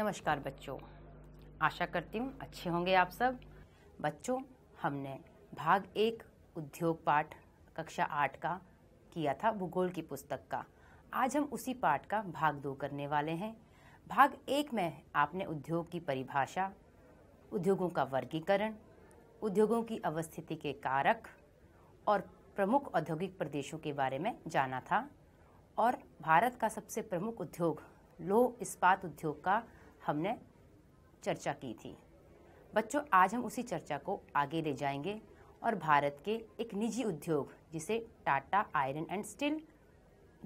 नमस्कार बच्चों आशा करती हूँ अच्छे होंगे आप सब बच्चों हमने भाग एक उद्योग पाठ कक्षा आठ का किया था भूगोल की पुस्तक का आज हम उसी पाठ का भाग दो करने वाले हैं भाग एक में आपने उद्योग की परिभाषा उद्योगों का वर्गीकरण उद्योगों की अवस्थिति के कारक और प्रमुख औद्योगिक प्रदेशों के बारे में जाना था और भारत का सबसे प्रमुख उद्योग लोह इस्पात उद्योग का हमने चर्चा की थी बच्चों आज हम उसी चर्चा को आगे ले जाएंगे और भारत के एक निजी उद्योग जिसे Tata iron and steel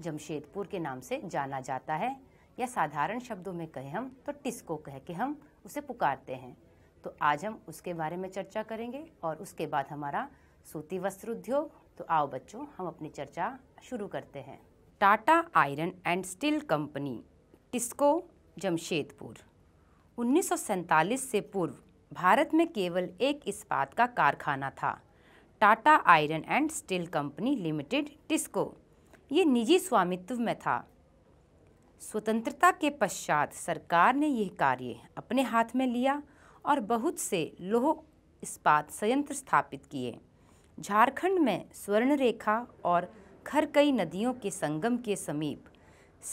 Jamshedpur के नाम से जाना जाता है या साधारण शब्दों में कहें हम तो टिस्को कह के हम उसे पुकारते हैं तो आज हम उसके बारे में चर्चा करेंगे और उसके बाद हमारा सूती वस्त्र उद्योग तो आओ बच्चों हम अपनी चर्चा शुरू करते हैं Tata iron and steel company TISCO Jamshedpur उन्नीस से पूर्व भारत में केवल एक इस्पात का कारखाना था Tata iron and steel company limited TISCO ये निजी स्वामित्व में था स्वतंत्रता के पश्चात सरकार ने यह कार्य अपने हाथ में लिया और बहुत से लोह इस्पात संयंत्र स्थापित किए झारखंड में स्वर्ण रेखा और खरकई नदियों के संगम के समीप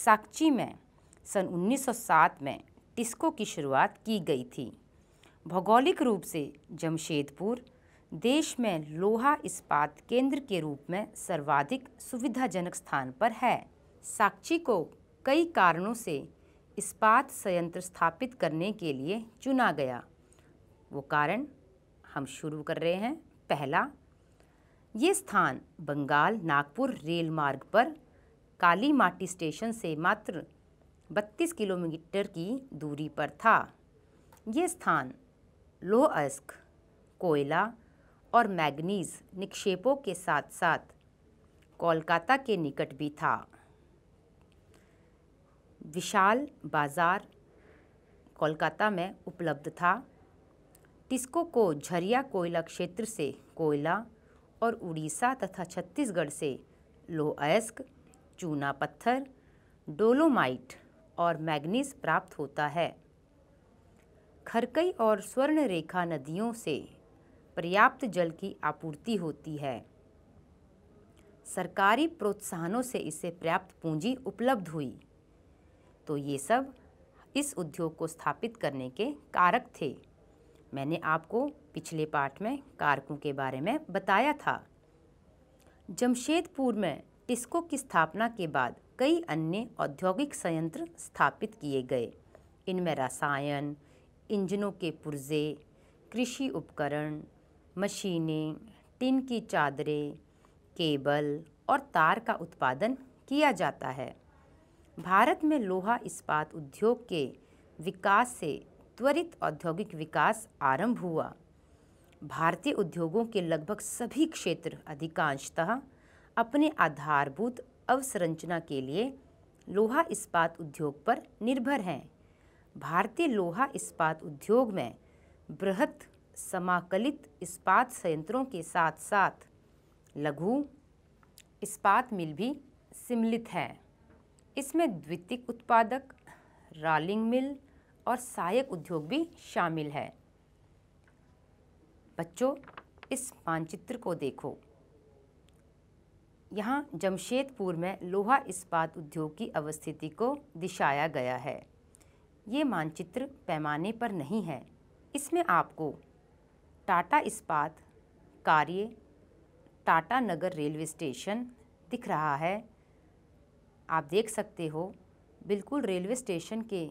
साक्ची में सन 1907 में किस्कों की शुरुआत की गई थी भौगोलिक रूप से जमशेदपुर देश में लोहा इस्पात केंद्र के रूप में सर्वाधिक सुविधाजनक स्थान पर है साक्षी को कई कारणों से इस्पात संयंत्र स्थापित करने के लिए चुना गया वो कारण हम शुरू कर रहे हैं पहला ये स्थान बंगाल नागपुर रेल मार्ग पर काली माटी स्टेशन से मात्र 32 किलोमीटर की दूरी पर था ये स्थान लोह अस्क कोयला और मैग्नीज निक्षेपों के साथ साथ कोलकाता के निकट भी था विशाल बाज़ार कोलकाता में उपलब्ध था टिस्को को झरिया कोयला क्षेत्र से कोयला और उड़ीसा तथा छत्तीसगढ़ से लोह अयस्क चूना पत्थर डोलोमाइट और मैग्नीज प्राप्त होता है खरकई और स्वर्ण रेखा नदियों से पर्याप्त जल की आपूर्ति होती है सरकारी प्रोत्साहनों से इसे पर्याप्त पूंजी उपलब्ध हुई तो ये सब इस उद्योग को स्थापित करने के कारक थे मैंने आपको पिछले पाठ में कारकों के बारे में बताया था जमशेदपुर में टिस्को की स्थापना के बाद कई अन्य औद्योगिक संयंत्र स्थापित किए गए इनमें रसायन इंजनों के पुर्जे कृषि उपकरण मशीनें टिन की चादरें केबल और तार का उत्पादन किया जाता है भारत में लोहा इस्पात उद्योग के विकास से त्वरित औद्योगिक विकास आरंभ हुआ भारतीय उद्योगों के लगभग सभी क्षेत्र अधिकांशतः अपने आधारभूत अवसंरचना के लिए लोहा इस्पात उद्योग पर निर्भर हैं भारतीय लोहा इस्पात उद्योग में बृहत समाकलित इस्पात संयंत्रों के साथ साथ लघु इस्पात मिल भी सम्मिलित हैं इसमें द्वितीय उत्पादक रालिंग मिल और सहायक उद्योग भी शामिल है बच्चों इस मानचित्र को देखो यहाँ जमशेदपुर में लोहा इस्पात उद्योग की अवस्थिति को दिशाया गया है ये मानचित्र पैमाने पर नहीं है इसमें आपको टाटा इस्पात कार्य टाटा नगर रेलवे स्टेशन दिख रहा है आप देख सकते हो बिल्कुल रेलवे स्टेशन के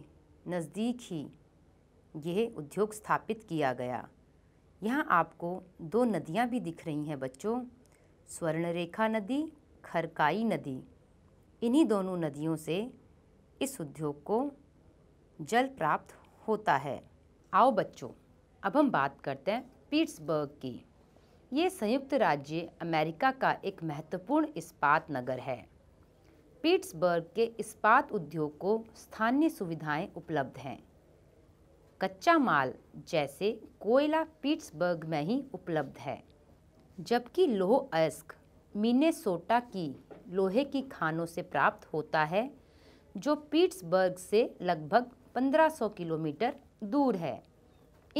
नज़दीक ही यह उद्योग स्थापित किया गया यहाँ आपको दो नदियाँ भी दिख रही हैं बच्चों स्वर्णरेखा नदी खरकाई नदी इन्हीं दोनों नदियों से इस उद्योग को जल प्राप्त होता है आओ बच्चों अब हम बात करते हैं पीट्सबर्ग की ये संयुक्त राज्य अमेरिका का एक महत्वपूर्ण इस्पात नगर है पीट्सबर्ग के इस्पात उद्योग को स्थानीय सुविधाएं उपलब्ध हैं कच्चा माल जैसे कोयला पीट्सबर्ग में ही उपलब्ध है जबकि लोह अयस्क मिनेसोटा की लोहे की खानों से प्राप्त होता है जो पीट्सबर्ग से लगभग 1500 किलोमीटर दूर है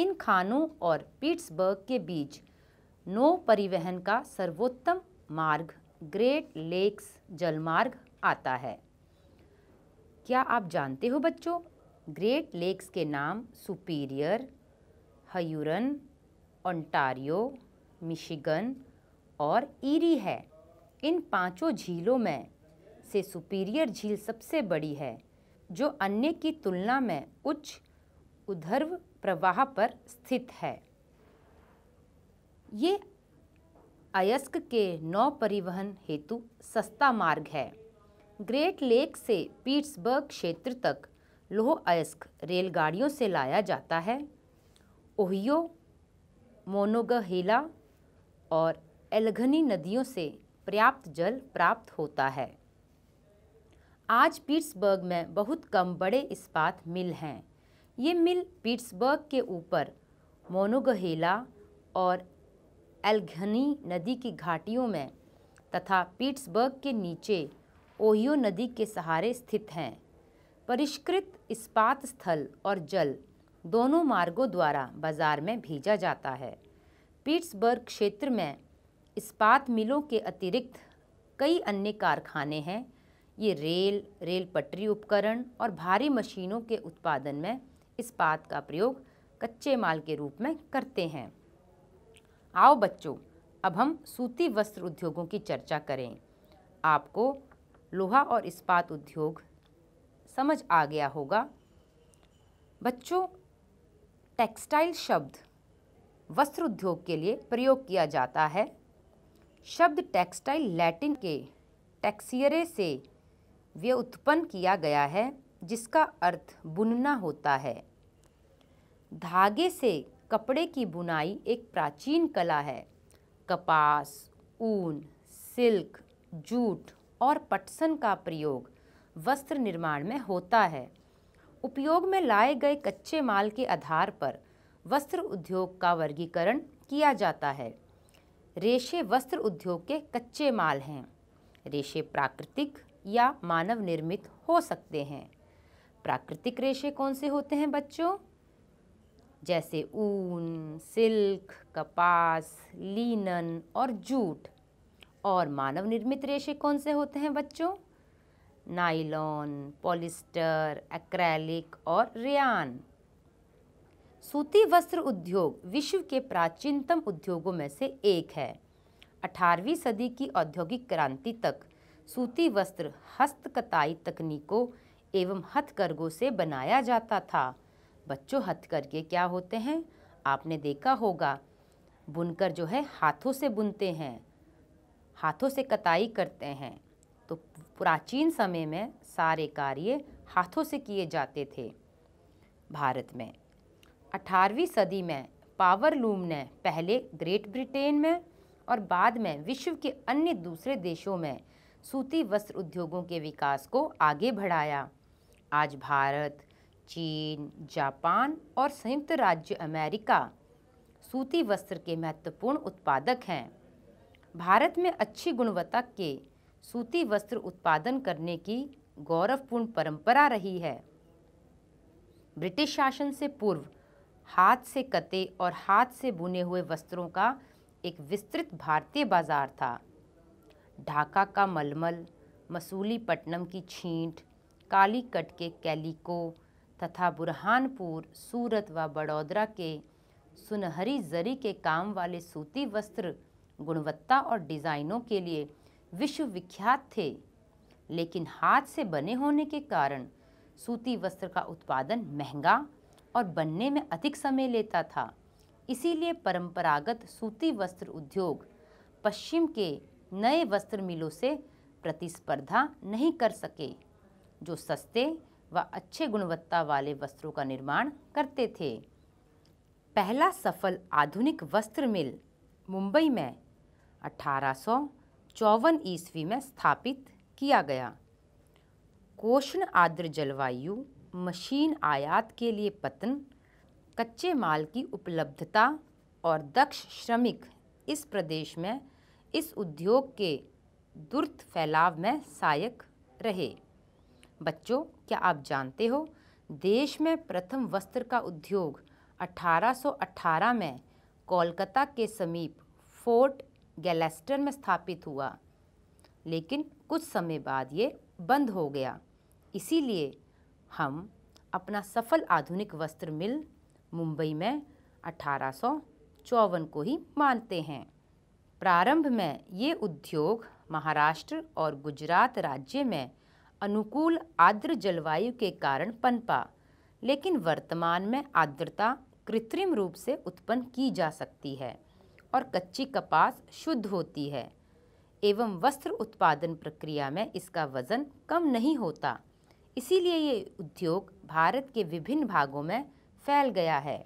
इन खानों और पीट्सबर्ग के बीच नो परिवहन का सर्वोत्तम मार्ग ग्रेट लेक्स जलमार्ग आता है क्या आप जानते हो बच्चों ग्रेट लेक्स के नाम सुपीरियर हयूरन ओंटारियो मिशिगन और ईरी है इन पांचों झीलों में से सुपीरियर झील सबसे बड़ी है जो अन्य की तुलना में उच्च उधर्व प्रवाह पर स्थित है ये अयस्क के नौ परिवहन हेतु सस्ता मार्ग है ग्रेट लेक से पीट्सबर्ग क्षेत्र तक लोह अयस्क रेलगाड़ियों से लाया जाता है ओहियो मोनोगहेला और एलघनी नदियों से पर्याप्त जल प्राप्त होता है आज पीट्सबर्ग में बहुत कम बड़े इस्पात मिल हैं ये मिल पीट्सबर्ग के ऊपर मोनोगहेला और एल्घनी नदी की घाटियों में तथा पीट्सबर्ग के नीचे ओहियो नदी के सहारे स्थित हैं परिष्कृत इस्पात स्थल और जल दोनों मार्गों द्वारा बाज़ार में भेजा जाता है पीट्सबर्ग क्षेत्र में इस्पात मिलों के अतिरिक्त कई अन्य कारखाने हैं ये रेल रेल पटरी उपकरण और भारी मशीनों के उत्पादन में इस्पात का प्रयोग कच्चे माल के रूप में करते हैं आओ बच्चों अब हम सूती वस्त्र उद्योगों की चर्चा करें आपको लोहा और इस्पात उद्योग समझ आ गया होगा बच्चों टेक्सटाइल शब्द वस्त्र उद्योग के लिए प्रयोग किया जाता है शब्द टेक्सटाइल लैटिन के टैक्सियरे से व्युत्पन्न किया गया है जिसका अर्थ बुनना होता है धागे से कपड़े की बुनाई एक प्राचीन कला है कपास ऊन सिल्क जूट और पटसन का प्रयोग वस्त्र निर्माण में होता है उपयोग में लाए गए कच्चे माल के आधार पर वस्त्र उद्योग का वर्गीकरण किया जाता है रेशे वस्त्र उद्योग के कच्चे माल हैं रेशे प्राकृतिक या मानव निर्मित हो सकते हैं प्राकृतिक रेशे कौन से होते हैं बच्चों जैसे ऊन सिल्क कपास लीनन और जूट और मानव निर्मित रेशे कौन से होते हैं बच्चों नाइलॉन पॉलिस्टर एक्रेलिक और रियान सूती वस्त्र उद्योग विश्व के प्राचीनतम उद्योगों में से एक है 18वीं सदी की औद्योगिक क्रांति तक सूती वस्त्र हस्तकताई तकनीकों एवं हथकरघों से बनाया जाता था बच्चों हथकरघे क्या होते हैं आपने देखा होगा बुनकर जो है हाथों से बुनते हैं हाथों से कताई करते हैं तो प्राचीन समय में सारे कार्य हाथों से किए जाते थे भारत में 18वीं सदी में पावरलूम ने पहले ग्रेट ब्रिटेन में और बाद में विश्व के अन्य दूसरे देशों में सूती वस्त्र उद्योगों के विकास को आगे बढ़ाया आज भारत चीन जापान और संयुक्त राज्य अमेरिका सूती वस्त्र के महत्वपूर्ण उत्पादक हैं भारत में अच्छी गुणवत्ता के सूती वस्त्र उत्पादन करने की गौरवपूर्ण परंपरा रही है ब्रिटिश शासन से पूर्व हाथ से कते और हाथ से बुने हुए वस्त्रों का एक विस्तृत भारतीय बाज़ार था ढाका का मलमल मसूलीपट्टनम की छींट कालीकट के कैलिको तथा बुरहानपुर सूरत व बड़ौदरा के सुनहरी जरी के काम वाले सूती वस्त्र गुणवत्ता और डिज़ाइनों के लिए विश्वविख्यात थे लेकिन हाथ से बने होने के कारण सूती वस्त्र का उत्पादन महंगा और बनने में अधिक समय लेता था इसीलिए परंपरागत सूती वस्त्र उद्योग पश्चिम के नए वस्त्र मिलों से प्रतिस्पर्धा नहीं कर सके जो सस्ते व अच्छे गुणवत्ता वाले वस्त्रों का निर्माण करते थे पहला सफल आधुनिक वस्त्र मिल मुंबई में अठारह ईस्वी में स्थापित किया गया कोष्ण आर्द्र जलवायु मशीन आयात के लिए पतन कच्चे माल की उपलब्धता और दक्ष श्रमिक इस प्रदेश में इस उद्योग के दुर्त फैलाव में सहायक रहे बच्चों क्या आप जानते हो देश में प्रथम वस्त्र का उद्योग 1818 में कोलकाता के समीप फोर्ट गैलेस्टर में स्थापित हुआ लेकिन कुछ समय बाद ये बंद हो गया इसीलिए हम अपना सफल आधुनिक वस्त्र मिल मुंबई में अठारह को ही मानते हैं प्रारंभ में ये उद्योग महाराष्ट्र और गुजरात राज्य में अनुकूल आर्द्र जलवायु के कारण पनपा लेकिन वर्तमान में आर्द्रता कृत्रिम रूप से उत्पन्न की जा सकती है और कच्ची कपास शुद्ध होती है एवं वस्त्र उत्पादन प्रक्रिया में इसका वज़न कम नहीं होता इसीलिए ये उद्योग भारत के विभिन्न भागों में फैल गया है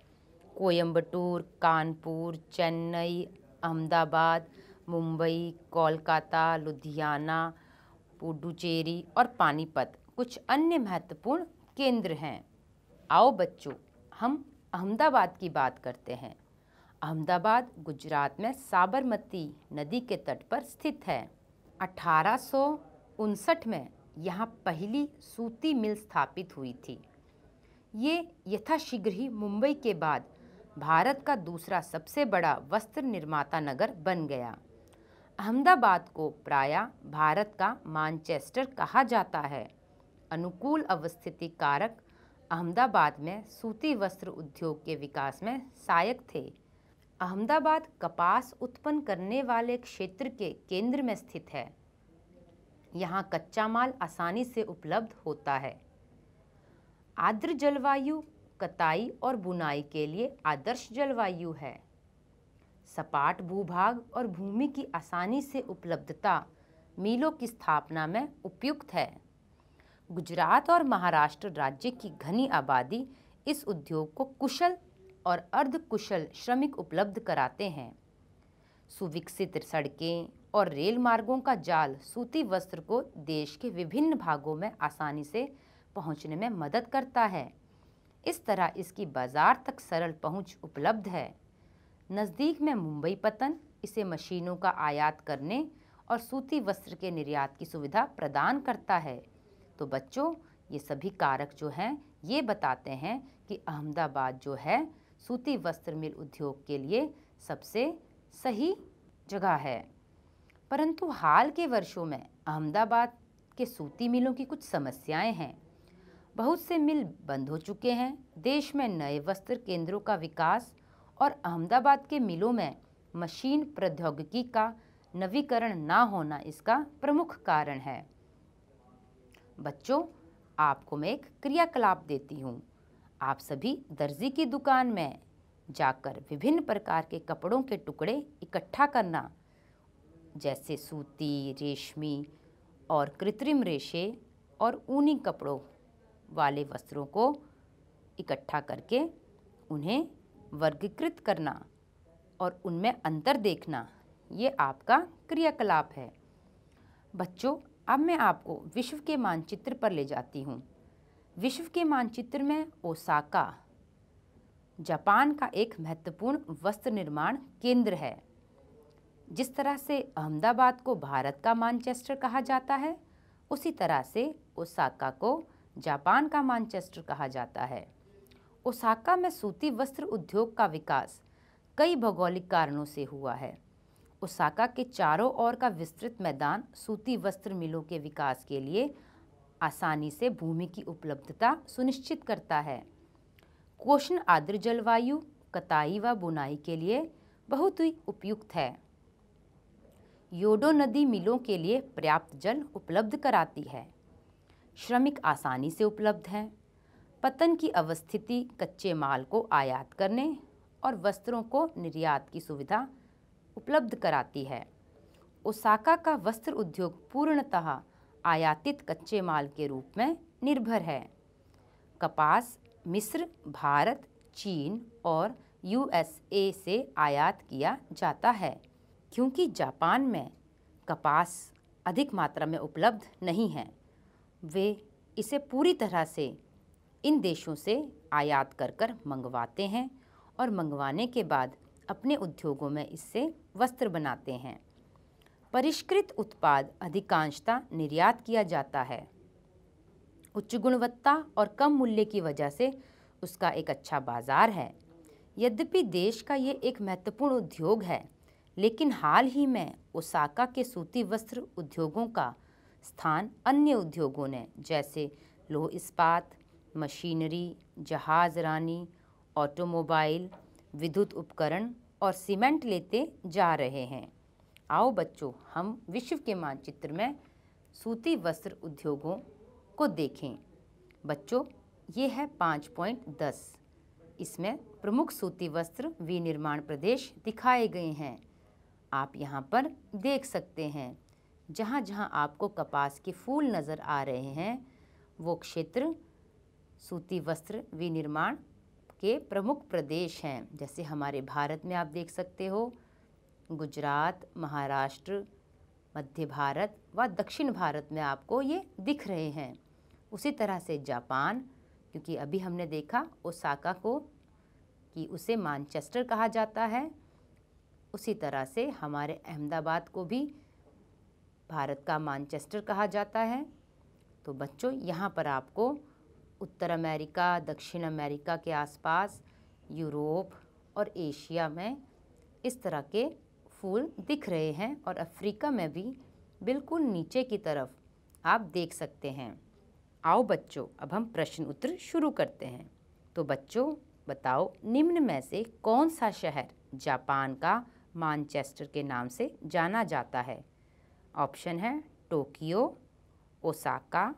कोयम्बटूर कानपुर चेन्नई अहमदाबाद मुंबई कोलकाता लुधियाना पुडुचेरी और पानीपत कुछ अन्य महत्वपूर्ण केंद्र हैं आओ बच्चों हम अहमदाबाद की बात करते हैं अहमदाबाद गुजरात में साबरमती नदी के तट पर स्थित है अठारह में यहाँ पहली सूती मिल स्थापित हुई थी ये यथाशीघ्र ही मुंबई के बाद भारत का दूसरा सबसे बड़ा वस्त्र निर्माता नगर बन गया अहमदाबाद को प्राय भारत का मानचेस्टर कहा जाता है अनुकूल अवस्थिति कारक अहमदाबाद में सूती वस्त्र उद्योग के विकास में सहायक थे अहमदाबाद कपास उत्पन्न करने वाले क्षेत्र के केंद्र में स्थित है यहाँ कच्चा माल आसानी से उपलब्ध होता है आर्द्र जलवायु कताई और बुनाई के लिए आदर्श जलवायु है सपाट भूभाग और भूमि की आसानी से उपलब्धता मीलों की स्थापना में उपयुक्त है गुजरात और महाराष्ट्र राज्य की घनी आबादी इस उद्योग को कुशल और अर्ध कुशल श्रमिक उपलब्ध कराते हैं सुविकसित सड़कें और रेल मार्गों का जाल सूती वस्त्र को देश के विभिन्न भागों में आसानी से पहुंचने में मदद करता है इस तरह इसकी बाजार तक सरल पहुंच उपलब्ध है नज़दीक में मुंबई पतन इसे मशीनों का आयात करने और सूती वस्त्र के निर्यात की सुविधा प्रदान करता है तो बच्चों ये सभी कारक जो हैं ये बताते हैं कि अहमदाबाद जो है सूती वस्त्र मिल उद्योग के लिए सबसे सही जगह है परंतु हाल के वर्षों में अहमदाबाद के सूती मिलों की कुछ समस्याएं हैं बहुत से मिल बंद हो चुके हैं देश में नए वस्त्र केंद्रों का विकास और अहमदाबाद के मिलों में मशीन प्रौद्योगिकी का नवीकरण ना होना इसका प्रमुख कारण है बच्चों आपको मैं एक क्रियाकलाप देती हूँ आप सभी दर्जी की दुकान में जाकर विभिन्न प्रकार के कपड़ों के टुकड़े इकट्ठा करना जैसे सूती रेशमी और कृत्रिम रेशे और ऊनी कपड़ों वाले वस्त्रों को इकट्ठा करके उन्हें वर्गीकृत करना और उनमें अंतर देखना ये आपका क्रियाकलाप है बच्चों अब मैं आपको विश्व के मानचित्र पर ले जाती हूँ विश्व के मानचित्र में ओसाका जापान का एक महत्वपूर्ण वस्त्र निर्माण केंद्र है जिस तरह से अहमदाबाद को भारत का मानचेस्टर कहा जाता है उसी तरह से ओसाका को जापान का मानचेस्टर कहा जाता है ओसाका में सूती वस्त्र उद्योग का विकास कई भौगोलिक कारणों से हुआ है ओसाका के चारों ओर का विस्तृत मैदान सूती वस्त्र मिलों के विकास के लिए आसानी से भूमि की उपलब्धता सुनिश्चित करता है कोष्ण आर्द्र जलवायु कताई व बुनाई के लिए बहुत ही उपयुक्त है योडो नदी मिलों के लिए पर्याप्त जल उपलब्ध कराती है श्रमिक आसानी से उपलब्ध हैं पतन की अवस्थिति कच्चे माल को आयात करने और वस्त्रों को निर्यात की सुविधा उपलब्ध कराती है ओसाका का वस्त्र उद्योग पूर्णतः आयातित कच्चे माल के रूप में निर्भर है कपास मिस्र भारत चीन और यूएसए से आयात किया जाता है क्योंकि जापान में कपास अधिक मात्रा में उपलब्ध नहीं है वे इसे पूरी तरह से इन देशों से आयात कर कर मंगवाते हैं और मंगवाने के बाद अपने उद्योगों में इससे वस्त्र बनाते हैं परिष्कृत उत्पाद अधिकांशता निर्यात किया जाता है उच्च गुणवत्ता और कम मूल्य की वजह से उसका एक अच्छा बाज़ार है यद्यपि देश का ये एक महत्वपूर्ण उद्योग है लेकिन हाल ही में ओसाका के सूती वस्त्र उद्योगों का स्थान अन्य उद्योगों ने जैसे लोह इस्पात मशीनरी जहाज रानी ऑटोमोबाइल विद्युत उपकरण और सीमेंट लेते जा रहे हैं आओ बच्चों हम विश्व के मानचित्र में सूती वस्त्र उद्योगों को देखें बच्चों ये है पाँच पॉइंट दस इसमें प्रमुख सूती वस्त्र विनिर्माण प्रदेश दिखाए गए हैं आप यहाँ पर देख सकते हैं जहाँ जहाँ आपको कपास के फूल नज़र आ रहे हैं वो क्षेत्र सूती वस्त्र विनिर्माण के प्रमुख प्रदेश हैं जैसे हमारे भारत में आप देख सकते हो गुजरात महाराष्ट्र मध्य भारत व दक्षिण भारत में आपको ये दिख रहे हैं उसी तरह से जापान क्योंकि अभी हमने देखा ओसाका को कि उसे मानचेस्टर कहा जाता है उसी तरह से हमारे अहमदाबाद को भी भारत का मानचेस्टर कहा जाता है तो बच्चों यहाँ पर आपको उत्तर अमेरिका दक्षिण अमेरिका के आसपास यूरोप और एशिया में इस तरह के फूल दिख रहे हैं और अफ्रीका में भी बिल्कुल नीचे की तरफ आप देख सकते हैं आओ बच्चों अब हम प्रश्न उत्तर शुरू करते हैं तो बच्चों बताओ निम्न में से कौन सा शहर जापान का मानचेस्टर के नाम से जाना जाता है ऑप्शन है टोक्यो ओसाका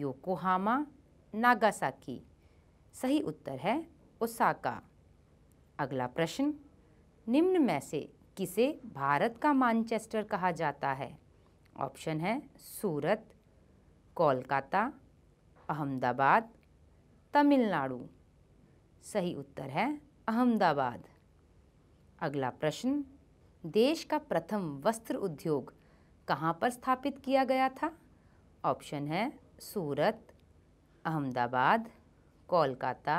योकोहामा नागासाकी सही उत्तर है ओसाका अगला प्रश्न निम्न में से किसे भारत का मानचेस्टर कहा जाता है ऑप्शन है सूरत कोलकाता अहमदाबाद तमिलनाडु सही उत्तर है अहमदाबाद अगला प्रश्न देश का प्रथम वस्त्र उद्योग कहाँ पर स्थापित किया गया था ऑप्शन है सूरत अहमदाबाद कोलकाता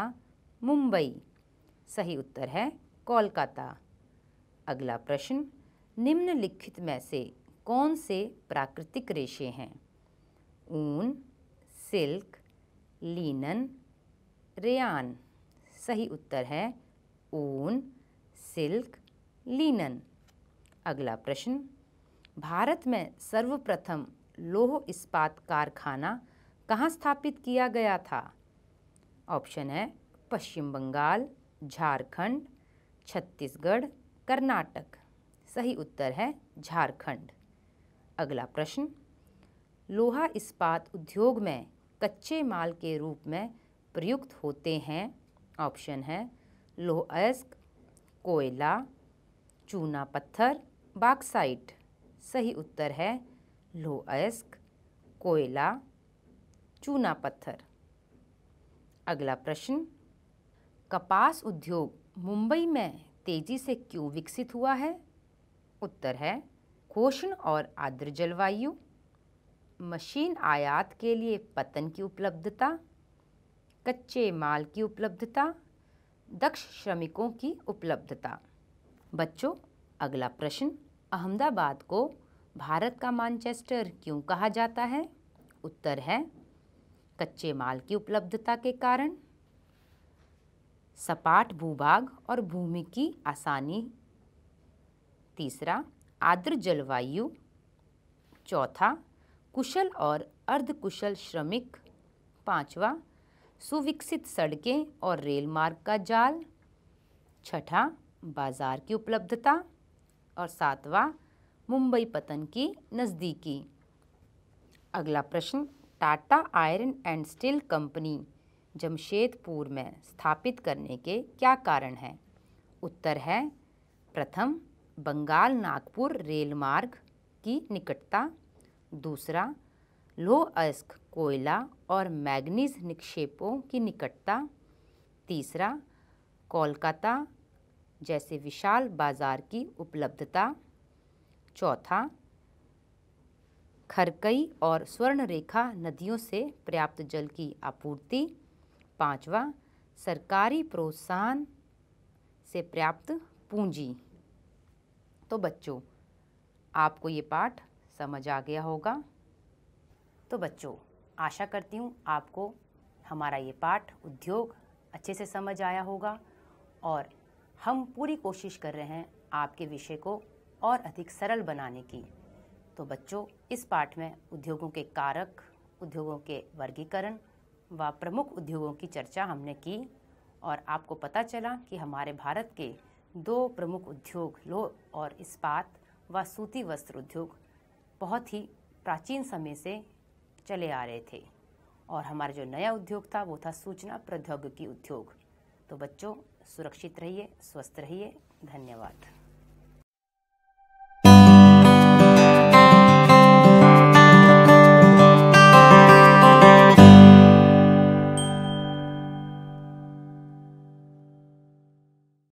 मुंबई सही उत्तर है कोलकाता अगला प्रश्न निम्नलिखित में से कौन से प्राकृतिक रेशे हैं ऊन सिल्क लीनन रेयान सही उत्तर है ऊन सिल्क लीनन अगला प्रश्न भारत में सर्वप्रथम लोह इस्पात कारखाना कहाँ स्थापित किया गया था ऑप्शन है पश्चिम बंगाल झारखंड छत्तीसगढ़ कर्नाटक सही उत्तर है झारखंड अगला प्रश्न लोहा इस्पात उद्योग में कच्चे माल के रूप में प्रयुक्त होते हैं ऑप्शन है लोह अयस्क कोयला चूना पत्थर बाक्साइट सही उत्तर है लो अयस्क कोयला चूना पत्थर अगला प्रश्न कपास उद्योग मुंबई में तेजी से क्यों विकसित हुआ है उत्तर है कोषण और आर्द्र जलवायु मशीन आयात के लिए पतन की उपलब्धता कच्चे माल की उपलब्धता दक्ष श्रमिकों की उपलब्धता बच्चों अगला प्रश्न अहमदाबाद को भारत का मानचेस्टर क्यों कहा जाता है उत्तर है कच्चे माल की उपलब्धता के कारण सपाट भूभाग और भूमि की आसानी तीसरा आर्द्र जलवायु चौथा कुशल और अर्धकुशल श्रमिक पांचवा सुविकसित सड़कें और रेल मार्ग का जाल छठा बाजार की उपलब्धता और सातवां मुंबई पतन की नज़दीकी अगला प्रश्न Tata iron and steel company Jamshedpur में स्थापित करने के क्या कारण हैं उत्तर है प्रथम बंगाल नागपुर रेल मार्ग की निकटता दूसरा लो अस्क कोयला और मैग्नीज निक्षेपों की निकटता तीसरा कोलकाता जैसे विशाल बाजार की उपलब्धता चौथा खरकई और स्वर्णरेखा नदियों से पर्याप्त जल की आपूर्ति पांचवा सरकारी प्रोत्साहन से पर्याप्त पूंजी तो बच्चों आपको ये पाठ समझ आ गया होगा तो बच्चों आशा करती हूँ आपको हमारा ये पाठ उद्योग अच्छे से समझ आया होगा और हम पूरी कोशिश कर रहे हैं आपके विषय को और अधिक सरल बनाने की तो बच्चों इस पाठ में उद्योगों के कारक उद्योगों के वर्गीकरण व प्रमुख उद्योगों की चर्चा हमने की और आपको पता चला कि हमारे भारत के दो प्रमुख उद्योग लोह और इस्पात व सूती वस्त्र उद्योग बहुत ही प्राचीन समय से चले आ रहे थे और हमारा जो नया उद्योग था वो था सूचना प्रौद्योगिकी उद्योग तो बच्चों सुरक्षित रहिए स्वस्थ रहिए धन्यवाद